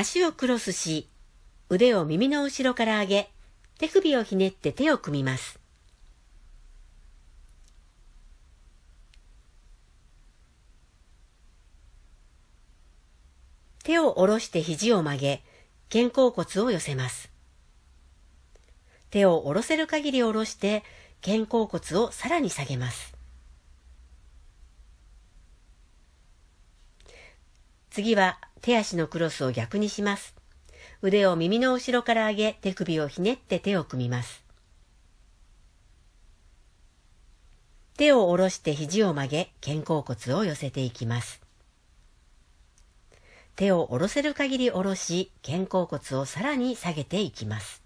足をクロスし、腕を耳の後ろから上げ、手首をひねって手を組みます。手を下ろして肘を曲げ、肩甲骨を寄せます。手を下ろせる限り下ろして、肩甲骨をさらに下げます。次は手足のクロスを逆にします。腕を耳の後ろから上げ、手首をひねって手を組みます。手を下ろして肘を曲げ、肩甲骨を寄せていきます。手を下ろせる限り下ろし、肩甲骨をさらに下げていきます。